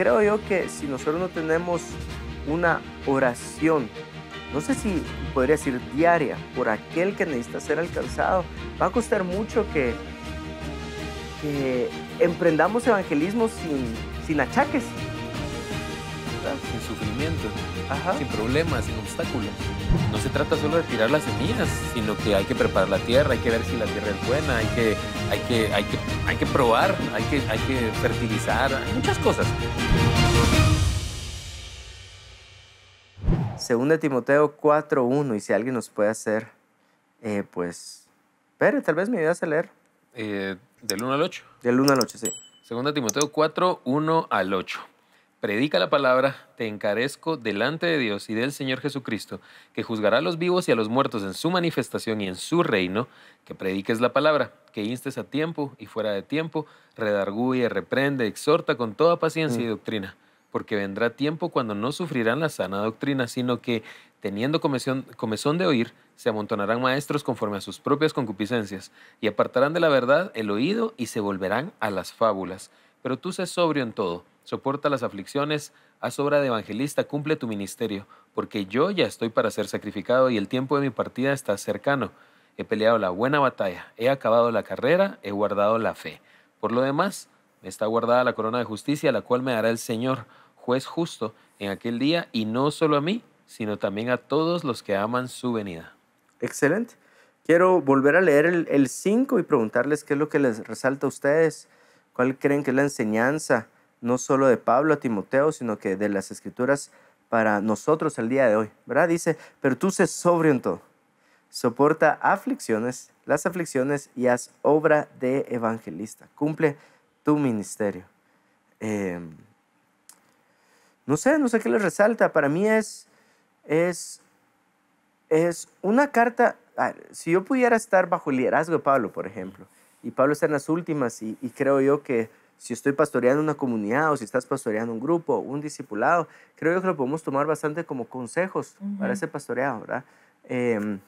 creo yo que si nosotros no tenemos una oración, no sé si podría decir diaria, por aquel que necesita ser alcanzado, va a costar mucho que, emprendamos evangelismo sin, sin achaques, sin sufrimiento, sin problemas, sin obstáculos. No se trata solo de tirar las semillas, sino que hay que preparar la tierra, hay que ver si la tierra es buena, hay que, hay que, hay que, hay que probar, hay que, hay que fertilizar, muchas cosas. Segunda Timoteo 4.1, y si alguien nos puede hacer, eh, pues, pero tal vez me ayudas a leer. Eh, del 1 al 8. Del 1 al 8, sí. Segunda Timoteo 4, 1 al 8 predica la palabra, te encarezco delante de Dios y del Señor Jesucristo, que juzgará a los vivos y a los muertos en su manifestación y en su reino, que prediques la palabra, que instes a tiempo y fuera de tiempo, redarguye, reprende, exhorta con toda paciencia y mm. doctrina, porque vendrá tiempo cuando no sufrirán la sana doctrina, sino que, teniendo comezón, comezón de oír, se amontonarán maestros conforme a sus propias concupiscencias, y apartarán de la verdad el oído y se volverán a las fábulas. Pero tú sé sobrio en todo soporta las aflicciones, haz obra de evangelista, cumple tu ministerio, porque yo ya estoy para ser sacrificado y el tiempo de mi partida está cercano. He peleado la buena batalla, he acabado la carrera, he guardado la fe. Por lo demás, me está guardada la corona de justicia, la cual me dará el Señor, juez justo, en aquel día, y no solo a mí, sino también a todos los que aman su venida. Excelente. Quiero volver a leer el 5 y preguntarles qué es lo que les resalta a ustedes, cuál creen que es la enseñanza no solo de Pablo a Timoteo, sino que de las escrituras para nosotros el día de hoy, ¿verdad? Dice, pero tú se sobrio en todo, soporta aflicciones, las aflicciones y haz obra de evangelista, cumple tu ministerio. Em, no sé, no sé qué les resalta, para mí es, es, es una carta, si yo pudiera estar bajo el liderazgo de Pablo, por ejemplo, y Pablo está en las últimas y creo yo que si estoy pastoreando una comunidad o si estás pastoreando un grupo, un discipulado, creo que lo podemos tomar bastante como consejos para ese pastoreado, ¿verdad? Em,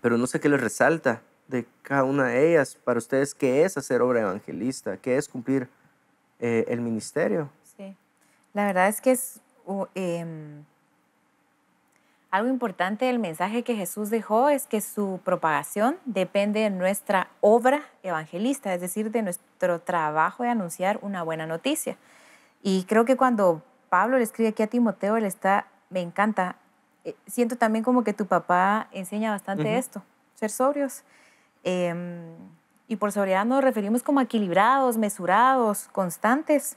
pero no sé qué les resalta de cada una de ellas para ustedes, qué es hacer obra evangelista, qué es cumplir eh, el ministerio. Sí, la verdad es que es... Em, algo importante del mensaje que Jesús dejó es que su propagación depende de nuestra obra evangelista, es decir, de nuestro trabajo de anunciar una buena noticia. Y creo que cuando Pablo le escribe aquí a Timoteo, él está, me encanta, eh, siento también como que tu papá enseña bastante esto, ser sobrios. Em, y por sobriedad nos referimos como equilibrados, mesurados, constantes,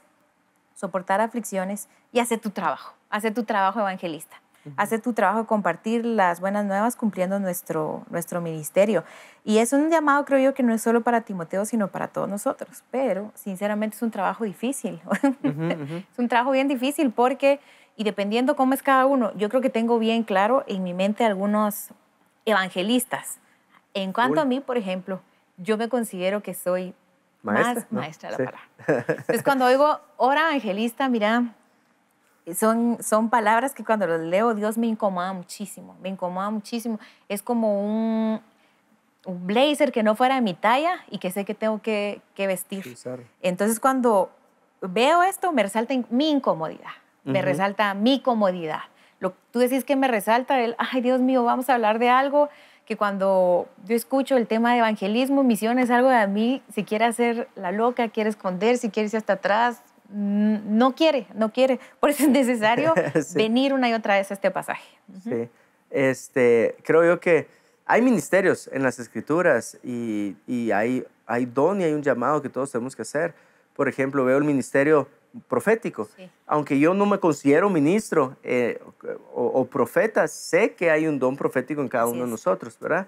soportar aflicciones y hacer tu trabajo, hacer tu trabajo evangelista hace tu trabajo compartir las buenas nuevas cumpliendo nuestro, nuestro ministerio. Y es un llamado, creo yo, que no es solo para Timoteo, sino para todos nosotros. Pero, sinceramente, es un trabajo difícil. es un trabajo bien difícil porque, y dependiendo cómo es cada uno, yo creo que tengo bien claro en mi mente algunos evangelistas. En cuanto a mí, por ejemplo, yo me considero que soy más maestra de la palabra. Entonces, cuando oigo hora evangelista, mira, son, son palabras que cuando las leo, Dios me incomoda muchísimo, me incomoda muchísimo. Es como un, un blazer que no fuera de mi talla y que sé que tengo que, vestir. Entonces cuando veo esto, me resalta mi incomodidad, me resalta mi comodidad. tú decís que me resalta el, ay Dios mío, vamos a hablar de algo que cuando yo escucho el tema de evangelismo, misión es algo de a mí, si quiere hacer la loca, quiere esconderse, quiere irse hasta atrás, no quiere, no quiere. Por eso es necesario venir una y otra vez a este pasaje. Sí, este, creo yo que hay ministerios en las escrituras y, hay, hay don y hay un llamado que todos tenemos que hacer. Por ejemplo, veo el ministerio profético. Aunque yo no me considero ministro eh, o, profeta, sé que hay un don profético en cada uno de nosotros, ¿verdad?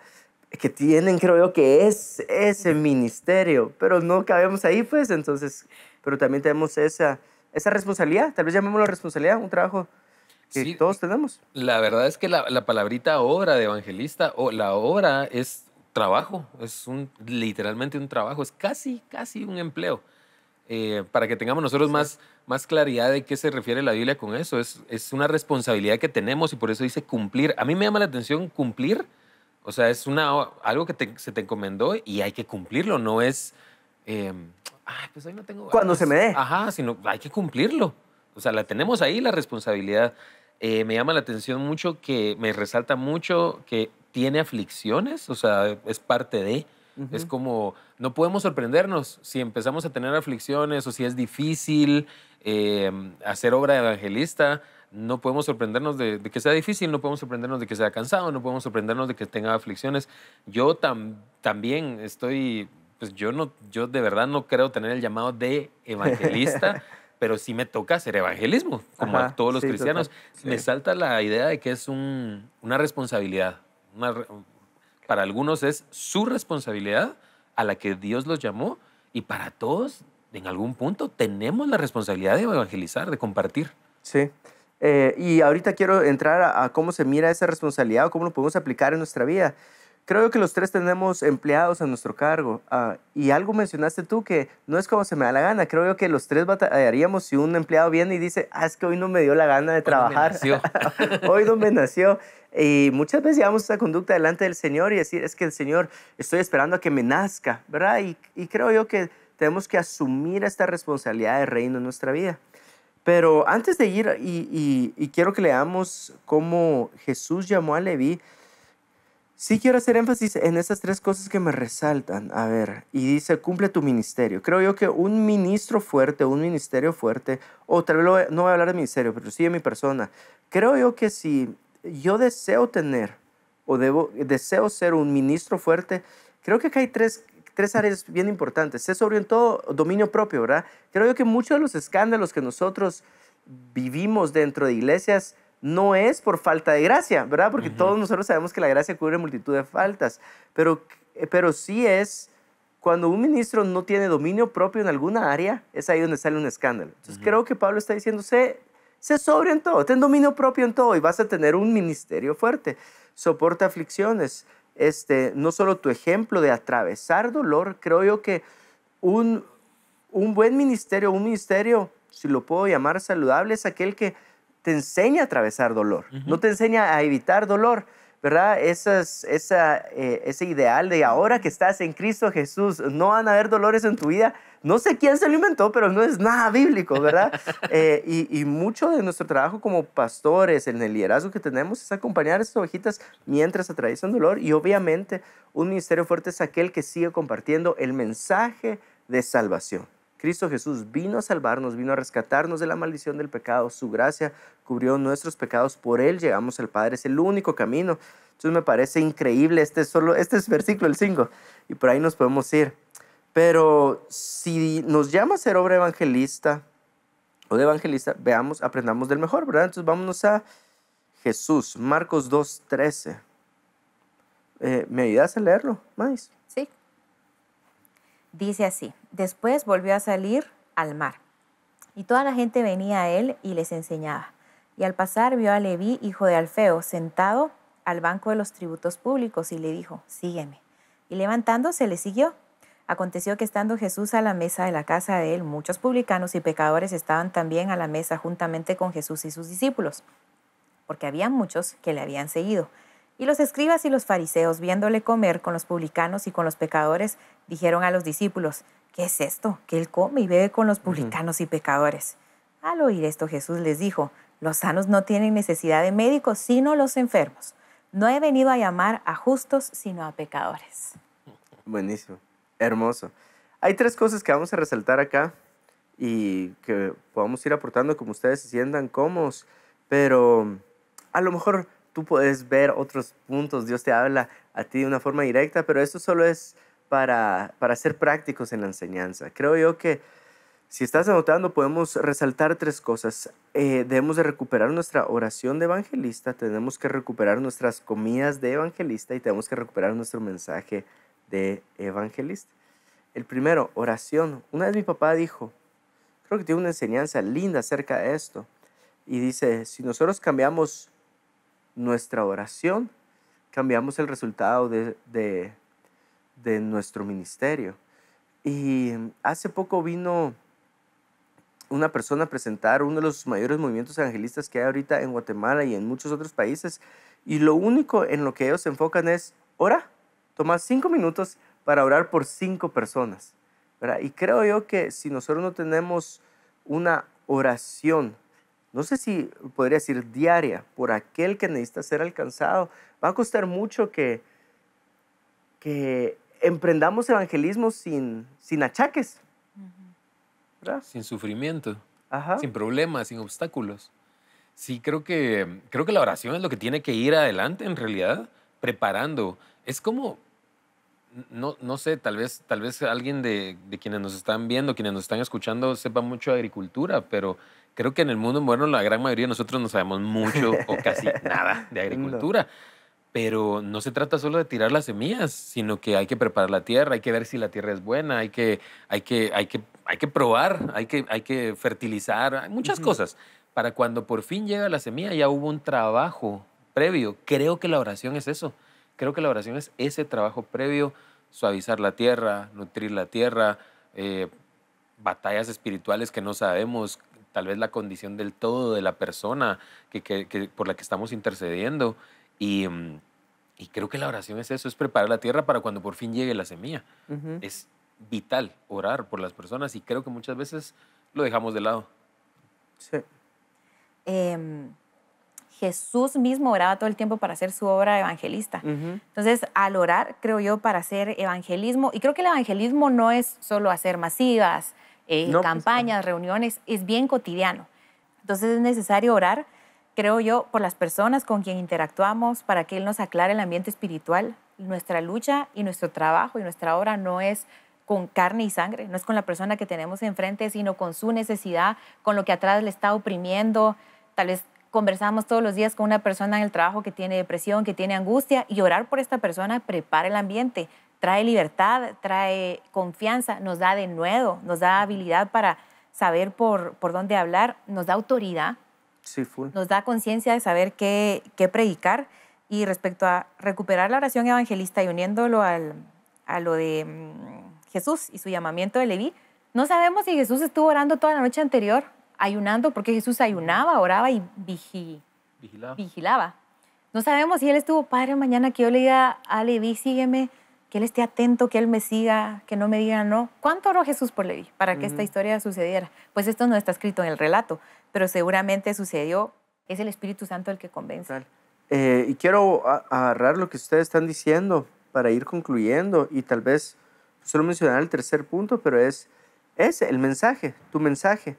que tienen, creo yo, que es ese ministerio, pero no cabemos ahí, pues entonces pero también tenemos esa, esa responsabilidad, tal vez llamémoslo responsabilidad, un trabajo que todos tenemos. La verdad es que la, palabrita obra de evangelista o la obra es trabajo, es un, literalmente un trabajo, es casi, casi un empleo. Eh, para que tengamos nosotros más, más claridad de qué se refiere la Biblia con eso, es, es una responsabilidad que tenemos y por eso dice cumplir. A mí me llama la atención cumplir, o sea, es una, algo que se te encomendó y hay que cumplirlo, no es... Eh, ay, pues hoy no tengo Cuando se me dé. Ajá, sino hay que cumplirlo. O sea, la tenemos ahí la responsabilidad. Eh, me llama la atención mucho que me resalta mucho que tiene aflicciones, o sea, es parte de. Es como, no podemos sorprendernos si empezamos a tener aflicciones o si es difícil em, hacer obra evangelista. No podemos sorprendernos de, que sea difícil, no podemos sorprendernos de que sea cansado, no podemos sorprendernos de que tenga aflicciones. Yo también estoy pues yo no, yo de verdad no creo tener el llamado de evangelista, pero sí me toca hacer evangelismo, como a todos los cristianos. Me salta la idea de que es una responsabilidad. para algunos es su responsabilidad a la que Dios los llamó y para todos, en algún punto, tenemos la responsabilidad de evangelizar, de compartir. Sí. Eh, y ahorita quiero entrar a, cómo se mira esa responsabilidad o cómo lo podemos aplicar en nuestra vida. Creo que los tres tenemos empleados a nuestro cargo. Ah, y algo mencionaste tú que no es como se me da la gana. Creo yo que los tres batallaríamos si un empleado viene y dice, ah, es que hoy no me dio la gana de trabajar. Hoy no me nació. nació. Y muchas veces llevamos esa conducta delante del Señor y decir, es que el Señor, estoy esperando a que me nazca, ¿verdad? Y, creo yo que tenemos que asumir esta responsabilidad de reino en nuestra vida. Pero antes de ir, y, y quiero que leamos cómo Jesús llamó a Leví, Sí quiero hacer énfasis en esas tres cosas que me resaltan. A ver, y dice, cumple tu ministerio. Creo yo que un ministro fuerte, un ministerio fuerte, o vez no voy a hablar de ministerio, pero sí de mi persona. Creo yo que si yo deseo tener o debo, deseo ser un ministro fuerte, creo que acá hay tres, tres áreas bien importantes. Es sobre todo dominio propio, ¿verdad? Creo yo que muchos de los escándalos que nosotros vivimos dentro de iglesias no es por falta de gracia, ¿verdad? Porque todos nosotros sabemos que la gracia cubre multitud de faltas, pero, eh, pero sí es cuando un ministro no tiene dominio propio en alguna área, es ahí donde sale un escándalo. Entonces creo que Pablo está diciendo, se sé en todo, ten dominio propio en todo y vas a tener un ministerio fuerte. Soporta aflicciones. Este, no solo tu ejemplo de atravesar dolor, creo yo que un, un buen ministerio, un ministerio, si lo puedo llamar saludable, es aquel que te enseña a atravesar dolor, no te enseña a evitar dolor, ¿verdad? esa, eh, ese ideal de ahora que estás en Cristo Jesús, no van a haber dolores en tu vida. No sé quién se lo inventó, pero no es nada bíblico, ¿verdad? Eh, y, y, mucho de nuestro trabajo como pastores, en el liderazgo que tenemos, es acompañar a estas ovejitas mientras atraviesan dolor. Y obviamente un ministerio fuerte es aquel que sigue compartiendo el mensaje de salvación. Cristo Jesús vino a salvarnos, vino a rescatarnos de la maldición del pecado. Su gracia cubrió nuestros pecados. Por Él llegamos al Padre. Es el único camino. Entonces me parece increíble. Este es, solo, este es versículo el 5. Y por ahí nos podemos ir. Pero si nos llama a ser obra evangelista o de evangelista, veamos, aprendamos del mejor, ¿verdad? Entonces vámonos a Jesús, Marcos 2.13. Eh, ¿Me ayudas a leerlo, más? Dice así, después volvió a salir al mar y toda la gente venía a él y les enseñaba. Y al pasar vio a Leví, hijo de Alfeo, sentado al banco de los tributos públicos y le dijo, sígueme. Y levantándose le siguió. Aconteció que estando Jesús a la mesa de la casa de él, muchos publicanos y pecadores estaban también a la mesa juntamente con Jesús y sus discípulos, porque había muchos que le habían seguido. Y los escribas y los fariseos, viéndole comer con los publicanos y con los pecadores, dijeron a los discípulos, ¿qué es esto? Que él come y bebe con los publicanos y pecadores. Al oír esto Jesús les dijo, los sanos no tienen necesidad de médicos, sino los enfermos. No he venido a llamar a justos, sino a pecadores. Buenísimo, hermoso. Hay tres cosas que vamos a resaltar acá y que podamos ir aportando como ustedes se sientan cómodos, pero a lo mejor tú puedes ver otros puntos, Dios te habla a ti de una forma directa, pero esto solo es para, para ser prácticos en la enseñanza. Creo yo que si estás anotando, podemos resaltar tres cosas. Eh, debemos de recuperar nuestra oración de evangelista, tenemos que recuperar nuestras comidas de evangelista y tenemos que recuperar nuestro mensaje de evangelista. El primero, oración. Una vez mi papá dijo, creo que tiene una enseñanza linda acerca de esto, y dice, si nosotros cambiamos nuestra oración, cambiamos el resultado de, nuestro ministerio. Y hace poco vino una persona a presentar uno de los mayores movimientos evangelistas que hay ahorita en Guatemala y en muchos otros países. Y lo único en lo que ellos se enfocan es ¡ora, toma cinco minutos para orar por cinco personas. Y creo yo que si nosotros no tenemos una oración no sé si podría decir diaria, por aquel que necesita ser alcanzado. Va a costar mucho que, que emprendamos evangelismo sin, sin achaques. Sin sufrimiento, sin problemas, sin obstáculos. Sí, creo que, creo que la oración es lo que tiene que ir adelante en realidad, preparando. Es como, no, sé, tal vez, tal vez alguien de, quienes nos están viendo, quienes nos están escuchando, sepa mucho de agricultura, pero creo que en el mundo moderno la gran mayoría de nosotros no sabemos mucho o casi nada de agricultura. Pero no se trata solo de tirar las semillas, sino que hay que preparar la tierra, hay que ver si la tierra es buena, hay que, hay hay hay que probar, hay que, hay que fertilizar, muchas cosas. Para cuando por fin llega la semilla ya hubo un trabajo previo. Creo que la oración es eso. Creo que la oración es ese trabajo previo, suavizar la tierra, nutrir la tierra, eh, batallas espirituales que no sabemos, tal vez la condición del todo de la persona que, por la que estamos intercediendo. Y, mm, y, creo que la oración es eso, es preparar la tierra para cuando por fin llegue la semilla. Es vital orar por las personas y creo que muchas veces lo dejamos de lado. Sí. Em, Jesús mismo oraba todo el tiempo para hacer su obra evangelista. Entonces, al orar, creo yo, para hacer evangelismo, y creo que el evangelismo no es solo hacer masivas, eh, pues, campañas, reuniones, es bien cotidiano. Entonces es necesario orar, creo yo, por las personas con quien interactuamos para que Él nos aclare el ambiente espiritual. Nuestra lucha y nuestro trabajo y nuestra obra no es con carne y sangre, no es con la persona que tenemos enfrente, sino con su necesidad, con lo que atrás le está oprimiendo, tal vez conversamos todos los días con una persona en el trabajo que tiene depresión, que tiene angustia, y orar por esta persona prepara el ambiente, trae libertad, trae confianza, nos da de nuevo, nos da habilidad para saber por, dónde hablar, nos da autoridad, nos da conciencia de saber qué, qué, predicar. Y respecto a recuperar la oración evangelista y uniéndolo a lo de mm, Jesús y su llamamiento de Leví, no sabemos si Jesús estuvo orando toda la noche anterior ayunando, porque Jesús ayunaba, oraba y vigilaba. No sabemos si él estuvo, Padre, mañana que yo le diga a Levi, sígueme, que él esté atento, que él me siga, que no me diga no. ¿Cuánto oró Jesús por Levi para que esta historia sucediera? Pues esto no está escrito en el relato, pero seguramente sucedió. Es el Espíritu Santo el que convence. Eh, y quiero agarrar lo que ustedes están diciendo para ir concluyendo y tal vez solo mencionar el tercer punto, pero es, ese, el mensaje, tu mensaje.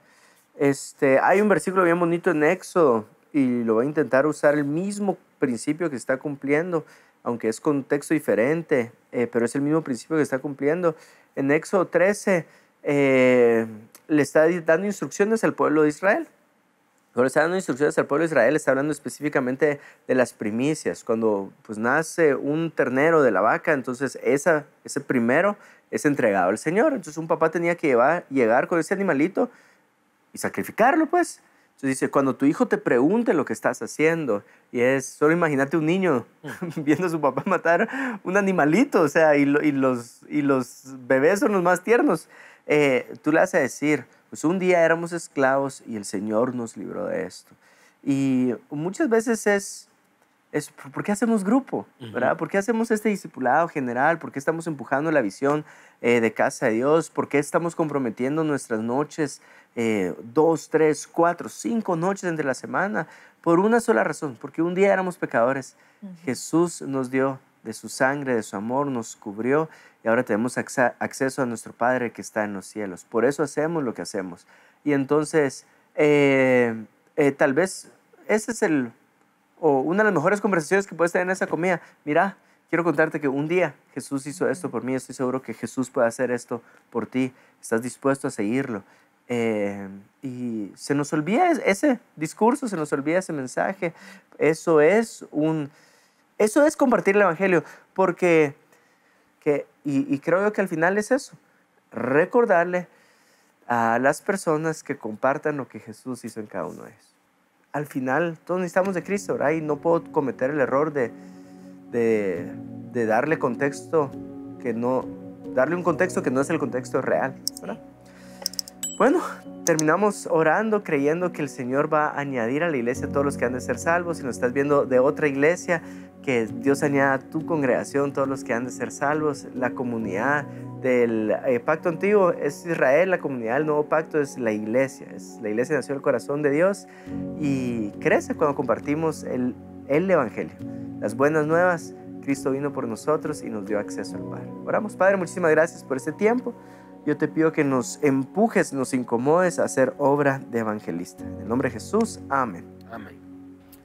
Este, hay un versículo bien bonito en Éxodo y lo voy a intentar usar el mismo principio que está cumpliendo, aunque es con texto diferente, eh, pero es el mismo principio que está cumpliendo. En Éxodo 13 eh, le está dando instrucciones al pueblo de Israel. Le está dando instrucciones al pueblo de Israel, está hablando específicamente de las primicias. Cuando pues, nace un ternero de la vaca, entonces esa, ese primero es entregado al Señor. Entonces un papá tenía que llevar, llegar con ese animalito y sacrificarlo, pues. Entonces dice, cuando tu hijo te pregunte lo que estás haciendo, y es, solo imagínate un niño mm. viendo a su papá matar un animalito, o sea, y, los, y los bebés son los más tiernos, eh, tú le vas a decir, pues un día éramos esclavos y el Señor nos libró de esto. Y muchas veces es es por qué hacemos grupo, ¿verdad? ¿Por qué hacemos este discipulado general? ¿Por qué estamos empujando la visión eh, de casa de Dios? ¿Por qué estamos comprometiendo nuestras noches, eh, dos, tres, cuatro, cinco noches entre la semana? Por una sola razón, porque un día éramos pecadores. Jesús nos dio de su sangre, de su amor, nos cubrió y ahora tenemos acceso a nuestro Padre que está en los cielos. Por eso hacemos lo que hacemos. Y entonces, eh, tal vez ese es el o una de las mejores conversaciones que puedes tener en esa comida, mira, quiero contarte que un día Jesús hizo esto por mí, estoy seguro que Jesús puede hacer esto por ti, estás dispuesto a seguirlo. Eh, y se nos olvida ese discurso, se nos olvida ese mensaje. Eso es un... Eso es compartir el Evangelio, porque... Que, y, y creo yo que al final es eso, recordarle a las personas que compartan lo que Jesús hizo en cada uno de ellos al final todos necesitamos de Cristo, ¿verdad? Y no puedo cometer el error de, darle contexto que no, darle un contexto que no es el contexto real, ¿verdad? Bueno, terminamos orando, creyendo que el Señor va a añadir a la iglesia a todos los que han de ser salvos. Si nos estás viendo de otra iglesia, que Dios añada a tu congregación, todos los que han de ser salvos, la comunidad del eh, pacto antiguo es Israel, la comunidad del nuevo pacto es la iglesia, es, la iglesia nació el corazón de Dios y crece cuando compartimos el, el Evangelio, las buenas nuevas. Cristo vino por nosotros y nos dio acceso al Padre. Oramos, Padre, muchísimas gracias por este tiempo. Yo te pido que nos empujes, nos incomodes a hacer obra de evangelista. En el nombre de Jesús, amén. Amén.